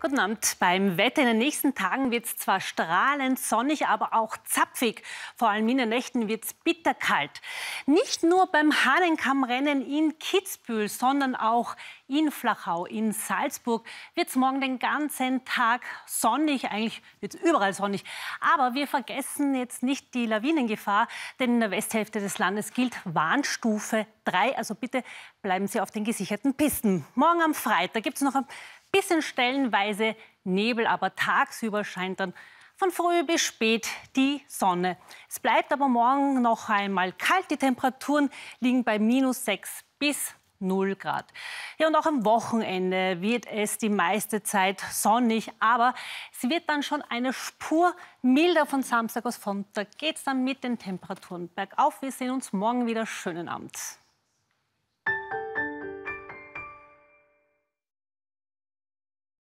Guten Abend. Beim Wetter in den nächsten Tagen wird es zwar strahlend sonnig, aber auch zapfig. Vor allem in den Nächten wird es bitterkalt. Nicht nur beim Hahnenkammrennen in Kitzbühel, sondern auch in Flachau, in Salzburg wird es morgen den ganzen Tag sonnig. Eigentlich wird es überall sonnig. Aber wir vergessen jetzt nicht die Lawinengefahr, denn in der Westhälfte des Landes gilt Warnstufe 3. Also bitte bleiben Sie auf den gesicherten Pisten. Morgen am Freitag gibt es noch ein bisschen stellenweise Nebel, aber tagsüber scheint dann von früh bis spät die Sonne. Es bleibt aber morgen noch einmal kalt. Die Temperaturen liegen bei minus 6 bis 0 Grad. Ja, und auch am Wochenende wird es die meiste Zeit sonnig, aber es wird dann schon eine Spur milder von Samstag auf da Geht es dann mit den Temperaturen bergauf. Wir sehen uns morgen wieder. Schönen Abend.